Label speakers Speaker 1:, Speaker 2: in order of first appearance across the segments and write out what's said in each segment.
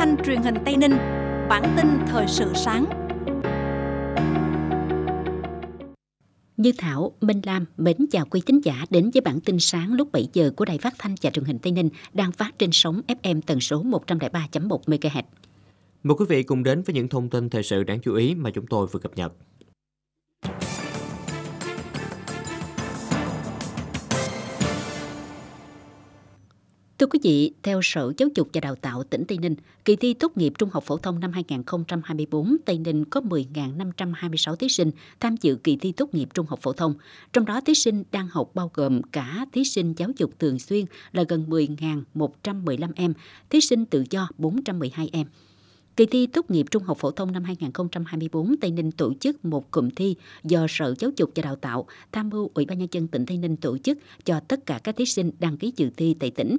Speaker 1: thanh truyền hình Tây Ninh, bản tin thời sự sáng. Như Thảo, Minh Lam, mến chào quý thính giả đến với bản tin sáng lúc 7 giờ của Đài Phát thanh và Truyền hình Tây Ninh đang phát trên sóng FM tần số 103.1 MHz.
Speaker 2: Mời quý vị cùng đến với những thông tin thời sự đáng chú ý mà chúng tôi vừa cập nhật.
Speaker 1: Thưa quý vị, theo Sở Giáo dục và Đào tạo tỉnh Tây Ninh, kỳ thi tốt nghiệp trung học phổ thông năm 2024, Tây Ninh có 10.526 thí sinh tham dự kỳ thi tốt nghiệp trung học phổ thông. Trong đó, thí sinh đang học bao gồm cả thí sinh giáo dục thường xuyên là gần 10.115 em, thí sinh tự do 412 em. Kỳ thi tốt nghiệp trung học phổ thông năm 2024 Tây Ninh tổ chức một cụm thi do Sở Giáo dục và Đào tạo tham mưu Ủy ban nhân dân tỉnh Tây Ninh tổ chức cho tất cả các thí sinh đăng ký dự thi tại tỉnh.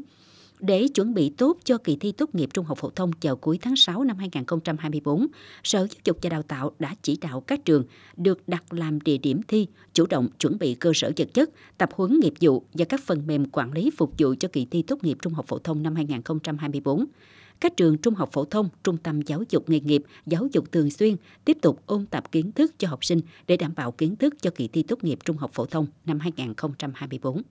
Speaker 1: Để chuẩn bị tốt cho kỳ thi tốt nghiệp trung học phổ thông vào cuối tháng 6 năm 2024, Sở Giáo dục và Đào tạo đã chỉ đạo các trường được đặt làm địa điểm thi, chủ động chuẩn bị cơ sở vật chất, tập huấn nghiệp vụ và các phần mềm quản lý phục vụ cho kỳ thi tốt nghiệp trung học phổ thông năm 2024 các trường trung học phổ thông, trung tâm giáo dục nghề nghiệp, giáo dục thường xuyên tiếp tục ôn tập kiến thức cho học sinh để đảm bảo kiến thức cho kỳ thi tốt nghiệp trung học phổ thông năm 2024.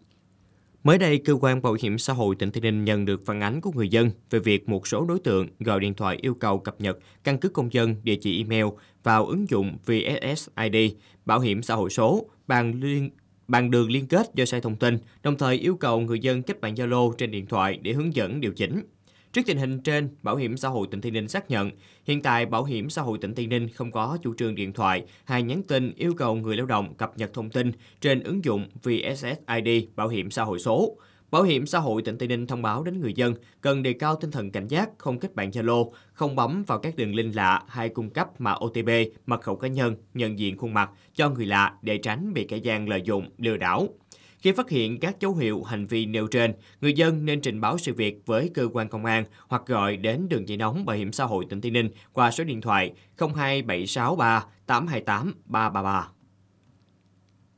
Speaker 2: Mới đây, cơ quan bảo hiểm xã hội tỉnh Tây Ninh nhận được phản ánh của người dân về việc một số đối tượng gọi điện thoại yêu cầu cập nhật căn cước công dân, địa chỉ email vào ứng dụng VSSID, bảo hiểm xã hội số, bằng liên bằng đường liên kết do sai thông tin, đồng thời yêu cầu người dân kết bạn Zalo trên điện thoại để hướng dẫn điều chỉnh. Trước tình hình trên, Bảo hiểm xã hội tỉnh Tây Ninh xác nhận, hiện tại Bảo hiểm xã hội tỉnh Tây Ninh không có chủ trương điện thoại hay nhắn tin yêu cầu người lao động cập nhật thông tin trên ứng dụng VSSID Bảo hiểm xã hội số. Bảo hiểm xã hội tỉnh Tây Ninh thông báo đến người dân cần đề cao tinh thần cảnh giác, không kết bạn Zalo, không bấm vào các đường link lạ hay cung cấp mã OTP, mật khẩu cá nhân, nhận diện khuôn mặt cho người lạ để tránh bị kẻ gian lợi dụng lừa đảo. Khi phát hiện các dấu hiệu hành vi nêu trên, người dân nên trình báo sự việc với cơ quan công an hoặc gọi đến đường dây nóng Bảo hiểm xã hội tỉnh Tây Ninh qua số điện thoại 02763 828 333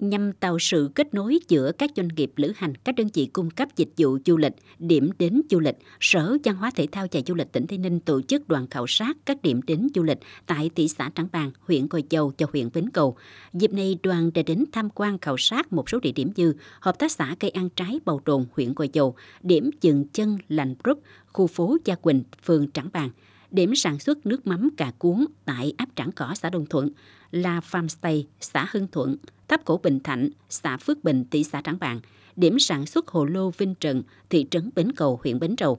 Speaker 1: nhằm tạo sự kết nối giữa các doanh nghiệp lữ hành, các đơn vị cung cấp dịch vụ du lịch, điểm đến du lịch, Sở Văn hóa Thể thao và Du lịch tỉnh Tây Ninh tổ chức đoàn khảo sát các điểm đến du lịch tại thị xã trắng bàn huyện Gò châu và huyện Vĩnh Cầu. Dịp này, đoàn đã đến tham quan khảo sát một số địa điểm như Hợp tác xã cây ăn trái Bầu Trồn, huyện Gò châu điểm dừng chân Lành rúp khu phố Gia Quỳnh, phường trắng bàn điểm sản xuất nước mắm cà cuốn tại áp Trảng Cỏ, xã Đồng Thuận, là Farmstay, xã Hưng Thuận, tháp cổ Bình Thạnh, xã Phước Bình, thị xã trắng Bàng, điểm sản xuất hồ lô Vinh Trần, thị trấn Bến Cầu, huyện Bến Trầu.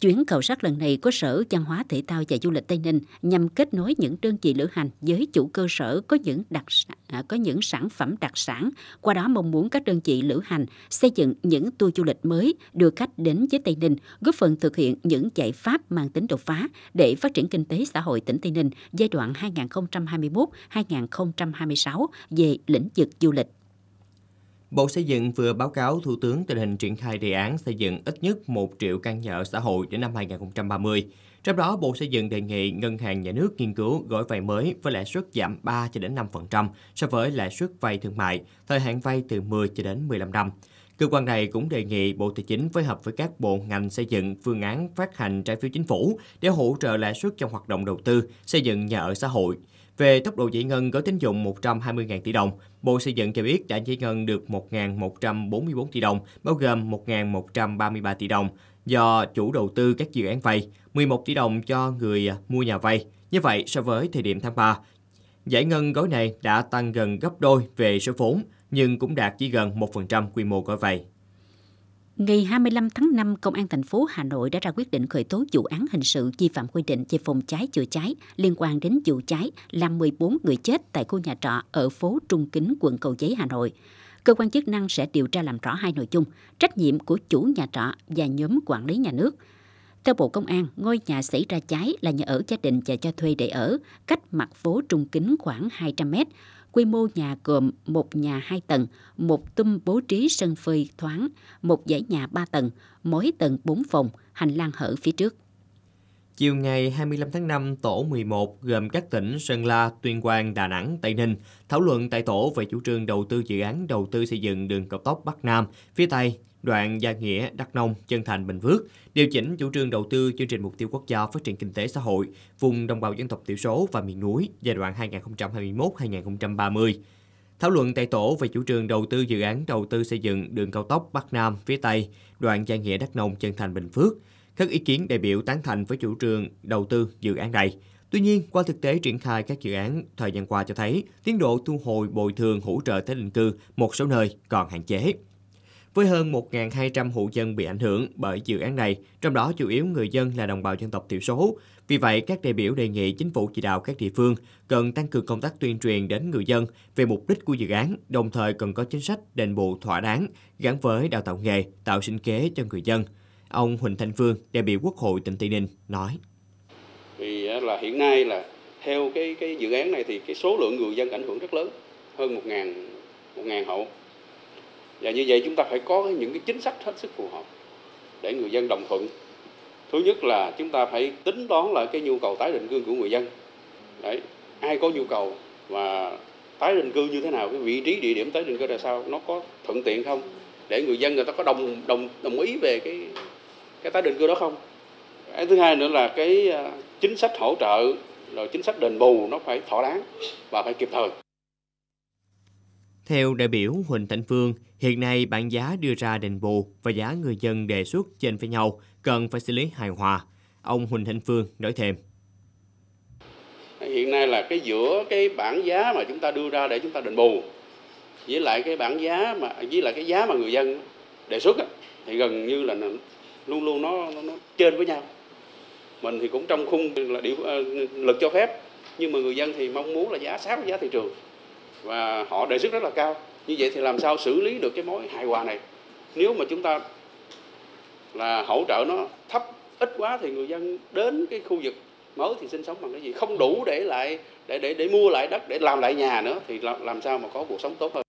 Speaker 1: Chuyến khảo sát lần này của Sở Văn hóa Thể thao và Du lịch Tây Ninh nhằm kết nối những đơn vị lữ hành với chủ cơ sở có những đặc à, có những sản phẩm đặc sản, qua đó mong muốn các đơn vị lữ hành xây dựng những tour du lịch mới đưa khách đến với Tây Ninh, góp phần thực hiện những giải pháp mang tính đột phá để phát triển kinh tế xã hội tỉnh Tây Ninh giai đoạn 2021-2026
Speaker 2: về lĩnh vực du lịch. Bộ Xây dựng vừa báo cáo Thủ tướng tình hình triển khai đề án xây dựng ít nhất 1 triệu căn nhà ở xã hội đến năm 2030. Trong đó, Bộ Xây dựng đề nghị Ngân hàng Nhà nước nghiên cứu gói vay mới với lãi suất giảm 3 cho đến 5% so với lãi suất vay thương mại, thời hạn vay từ 10 cho đến 15 năm. Cơ quan này cũng đề nghị Bộ Tài chính phối hợp với các bộ ngành xây dựng phương án phát hành trái phiếu chính phủ để hỗ trợ lãi suất trong hoạt động đầu tư, xây dựng nhà ở xã hội. Về tốc độ giải ngân gói tín dụng 120.000 tỷ đồng, Bộ Xây dựng cho biết đã giải ngân được 1.144 tỷ đồng, bao gồm 1.133 tỷ đồng do chủ đầu tư các dự án vay, 11 tỷ đồng cho người mua nhà vay. Như vậy, so với thời điểm tháng 3, giải ngân gói này đã tăng gần gấp đôi về số vốn, nhưng cũng đạt chỉ gần 1% quy mô gói vay.
Speaker 1: Ngày 25 tháng 5, Công an thành phố Hà Nội đã ra quyết định khởi tố vụ án hình sự vi phạm quy định về phòng cháy chữa cháy liên quan đến vụ cháy làm 14 người chết tại khu nhà trọ ở phố Trung Kính, quận Cầu Giấy, Hà Nội. Cơ quan chức năng sẽ điều tra làm rõ hai nội dung, trách nhiệm của chủ nhà trọ và nhóm quản lý nhà nước. Theo Bộ Công an, ngôi nhà xảy ra cháy là nhà ở gia đình và cho thuê để ở, cách mặt phố Trung Kính khoảng 200 mét quy mô nhà gồm một nhà hai tầng, một tum bố trí sân phơi thoáng, một dãy nhà ba tầng, mỗi tầng bốn phòng, hành lang hở phía trước.
Speaker 2: Chiều ngày 25 tháng 5, tổ 11 gồm các tỉnh Sơn La, Tuyên Quang, Đà Nẵng, Tây Ninh thảo luận tại tổ về chủ trương đầu tư dự án đầu tư xây dựng đường cao tốc Bắc Nam phía Tây đoạn Gia Nghĩa, Đắk Nông, Chân Thành, Bình Phước, điều chỉnh chủ trương đầu tư chương trình mục tiêu quốc gia phát triển kinh tế xã hội vùng đồng bào dân tộc thiểu số và miền núi giai đoạn 2021-2030. Thảo luận tại tổ về chủ trương đầu tư dự án đầu tư xây dựng đường cao tốc Bắc Nam phía Tây, đoạn Gia Nghĩa Đắk Nông Chân Thành Bình Phước, các ý kiến đại biểu tán thành với chủ trương đầu tư dự án này. Tuy nhiên, qua thực tế triển khai các dự án thời gian qua cho thấy, tiến độ thu hồi bồi thường hỗ trợ tái định cư một số nơi còn hạn chế với hơn 1.200 hộ dân bị ảnh hưởng bởi dự án này, trong đó chủ yếu người dân là đồng bào dân tộc thiểu số. Vì vậy, các đại biểu đề nghị chính phủ chỉ đạo các địa phương cần tăng cường công tác tuyên truyền đến người dân về mục đích của dự án, đồng thời cần có chính sách đền bù thỏa đáng gắn với đào tạo nghề, tạo sinh kế cho người dân. Ông Huỳnh Thanh Phương, đại biểu Quốc hội tỉnh Tây Ninh nói:
Speaker 3: Vì là hiện nay là theo cái cái dự án này thì cái số lượng người dân ảnh hưởng rất lớn, hơn 1.000 1.000 hộ và như vậy chúng ta phải có những cái chính sách hết sức phù hợp để người dân đồng thuận thứ nhất là chúng ta phải tính toán lại cái nhu cầu tái định cư của người dân đấy ai có nhu cầu và tái định cư như thế nào cái vị trí địa điểm tái định cư ra sao nó có thuận tiện không để người dân người ta có đồng đồng đồng ý về cái cái tái định cư đó không cái thứ hai nữa là cái à, chính sách hỗ trợ rồi chính sách đền bù nó phải thỏa đáng và phải kịp thời
Speaker 2: theo đại biểu Huỳnh Thành Phương, hiện nay bảng giá đưa ra đền bù và giá người dân đề xuất trên với nhau cần phải xử lý hài hòa. Ông Huỳnh Thành Phương nói thêm.
Speaker 3: Hiện nay là cái giữa cái bảng giá mà chúng ta đưa ra để chúng ta đền bù với lại cái bảng giá mà với lại cái giá mà người dân đề xuất thì gần như là luôn luôn nó, nó, nó trên với nhau. Mình thì cũng trong khung là điều ờ, lực cho phép nhưng mà người dân thì mong muốn là giá sát với giá thị trường và họ đề xuất rất là cao như vậy thì làm sao xử lý được cái mối hài hòa này nếu mà chúng ta là hỗ trợ nó thấp ít quá thì người dân đến cái khu vực mới thì sinh sống bằng cái gì không đủ để lại để để để mua lại đất để làm lại nhà nữa thì làm, làm sao mà có cuộc sống tốt hơn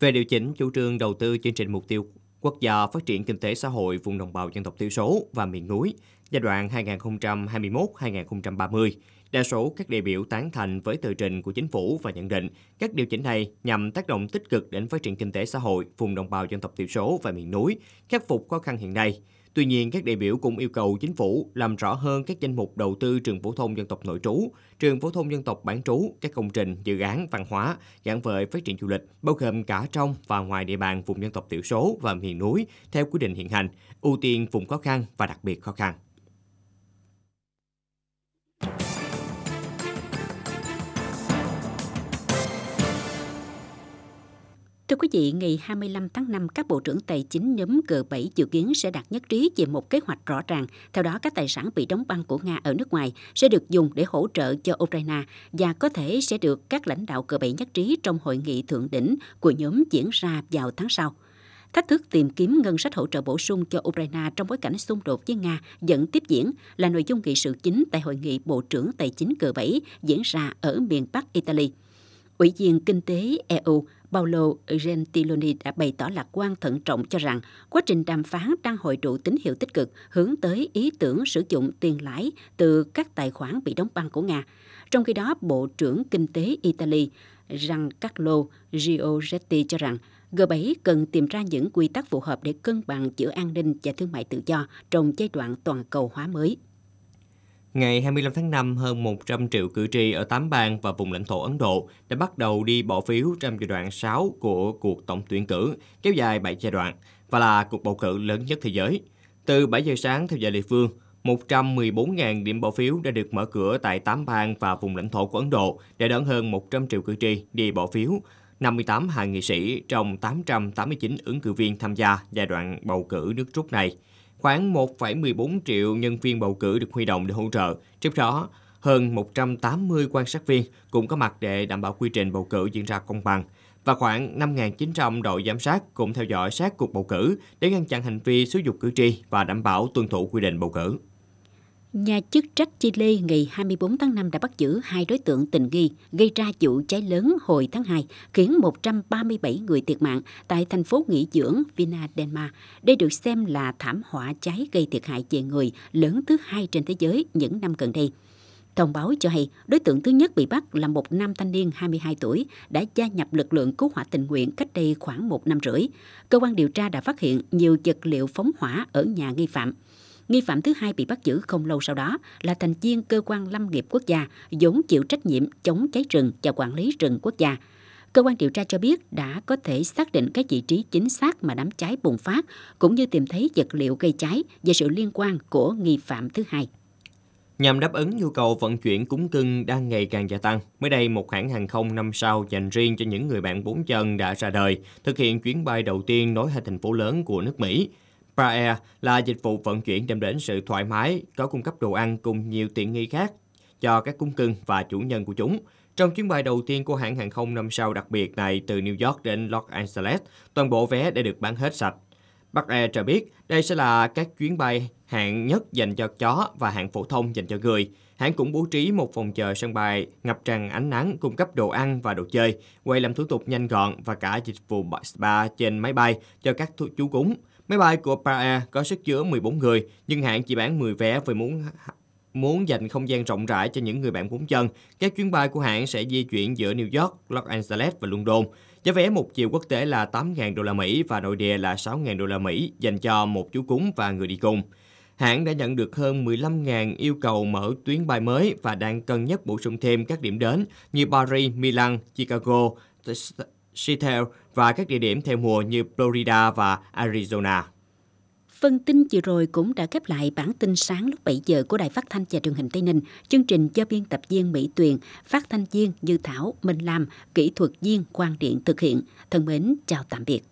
Speaker 2: về điều chỉnh chủ trương đầu tư chương trình mục tiêu quốc gia phát triển kinh tế xã hội vùng đồng bào dân tộc thiểu số và miền núi Giai đoạn 2021-2030, đa số các đại biểu tán thành với tờ trình của chính phủ và nhận định các điều chỉnh này nhằm tác động tích cực đến phát triển kinh tế xã hội vùng đồng bào dân tộc thiểu số và miền núi, khắc phục khó khăn hiện nay. Tuy nhiên, các đại biểu cũng yêu cầu chính phủ làm rõ hơn các danh mục đầu tư trường phổ thông dân tộc nội trú, trường phổ thông dân tộc bán trú, các công trình, dự án văn hóa gắn với phát triển du lịch, bao gồm cả trong và ngoài địa bàn vùng dân tộc thiểu số và miền núi theo quy định hiện hành, ưu tiên vùng khó khăn và đặc biệt khó khăn.
Speaker 1: Thưa quý vị, ngày 25 tháng 5, các bộ trưởng tài chính nhóm G7 dự kiến sẽ đạt nhất trí về một kế hoạch rõ ràng. Theo đó, các tài sản bị đóng băng của Nga ở nước ngoài sẽ được dùng để hỗ trợ cho Ukraine và có thể sẽ được các lãnh đạo G7 nhất trí trong hội nghị thượng đỉnh của nhóm diễn ra vào tháng sau. Thách thức tìm kiếm ngân sách hỗ trợ bổ sung cho Ukraine trong bối cảnh xung đột với Nga vẫn tiếp diễn là nội dung nghị sự chính tại hội nghị Bộ trưởng Tài chính G7 diễn ra ở miền Bắc Italy. Ủy viên Kinh tế EU Paolo Gentiloni đã bày tỏ lạc quan thận trọng cho rằng quá trình đàm phán đang hội tụ tín hiệu tích cực hướng tới ý tưởng sử dụng tiền lãi từ các tài khoản bị đóng băng của Nga. Trong khi đó, Bộ trưởng Kinh tế Italy Giancarlo Giorgetti cho rằng G7 cần tìm ra những quy tắc phù hợp để cân bằng giữa an ninh và thương mại tự do trong giai đoạn toàn cầu hóa mới.
Speaker 2: Ngày 25 tháng 5, hơn 100 triệu cử tri ở 8 bang và vùng lãnh thổ Ấn Độ đã bắt đầu đi bỏ phiếu trong giai đoạn 6 của cuộc tổng tuyển cử, kéo dài 7 giai đoạn, và là cuộc bầu cử lớn nhất thế giới. Từ 7 giờ sáng theo giờ địa phương, 114.000 điểm bỏ phiếu đã được mở cửa tại 8 bang và vùng lãnh thổ của Ấn Độ để đón hơn 100 triệu cử tri đi bỏ phiếu, 58 hạ nghị sĩ trong 889 ứng cử viên tham gia giai đoạn bầu cử nước rút này khoảng 1,14 triệu nhân viên bầu cử được huy động để hỗ trợ. Trước đó, hơn 180 quan sát viên cũng có mặt để đảm bảo quy trình bầu cử diễn ra công bằng và khoảng 5.900 đội giám sát cũng theo dõi sát cuộc bầu cử để ngăn chặn hành vi xúi dục cử tri và đảm bảo tuân thủ quy định bầu cử.
Speaker 1: Nhà chức trách Chile ngày 24 tháng 5 đã bắt giữ hai đối tượng tình nghi gây ra vụ cháy lớn hồi tháng 2, khiến 137 người thiệt mạng tại thành phố nghỉ dưỡng Vina Delma. Đây được xem là thảm họa cháy gây thiệt hại về người lớn thứ hai trên thế giới những năm gần đây. Thông báo cho hay, đối tượng thứ nhất bị bắt là một nam thanh niên 22 tuổi đã gia nhập lực lượng cứu hỏa tình nguyện cách đây khoảng một năm rưỡi. Cơ quan điều tra đã phát hiện nhiều vật liệu phóng hỏa ở nhà nghi phạm. Nghi phạm thứ hai bị bắt giữ không lâu sau đó là thành viên cơ quan lâm nghiệp quốc gia vốn chịu trách nhiệm chống cháy rừng và quản lý rừng quốc gia. Cơ quan điều tra cho biết đã có thể xác định cái vị trí chính xác mà đám cháy bùng phát cũng như tìm thấy vật liệu gây cháy và sự liên quan của nghi
Speaker 2: phạm thứ hai. Nhằm đáp ứng nhu cầu vận chuyển cúng cưng đang ngày càng gia tăng, mới đây một hãng hàng không năm sao dành riêng cho những người bạn bốn chân đã ra đời, thực hiện chuyến bay đầu tiên nối hai thành phố lớn của nước Mỹ. Far là dịch vụ vận chuyển đem đến sự thoải mái, có cung cấp đồ ăn cùng nhiều tiện nghi khác cho các cung cưng và chủ nhân của chúng. Trong chuyến bay đầu tiên của hãng hàng không năm sau đặc biệt này từ New York đến Los Angeles, toàn bộ vé đã được bán hết sạch. Bắc Air cho biết đây sẽ là các chuyến bay hạng nhất dành cho chó và hạng phổ thông dành cho người. Hãng cũng bố trí một phòng chờ sân bay ngập tràn ánh nắng, cung cấp đồ ăn và đồ chơi, quay làm thủ tục nhanh gọn và cả dịch vụ spa trên máy bay cho các chú cúng. Máy bay của Para có sức chứa 14 người, nhưng hãng chỉ bán 10 vé vì muốn muốn dành không gian rộng rãi cho những người bạn bốn chân. Các chuyến bay của hãng sẽ di chuyển giữa New York, Los Angeles và London. Giá vé một chiều quốc tế là 8.000 đô la Mỹ và nội địa là 6.000 đô la Mỹ dành cho một chú cúng và người đi cùng. Hãng đã nhận được hơn 15.000 yêu cầu mở tuyến bay mới và đang cân nhắc bổ sung thêm các điểm đến như Paris, Milan, Chicago, Seattle và các địa điểm theo mùa như Florida và Arizona.
Speaker 1: Phân tin vừa rồi cũng đã khép lại bản tin sáng lúc 7 giờ của Đài Phát thanh và Truyền hình Tây Ninh. Chương trình do biên tập viên Mỹ Tuyền, phát thanh viên Như Thảo, Minh Lam, kỹ thuật viên Quang Điện thực hiện. Thân mến, chào tạm biệt.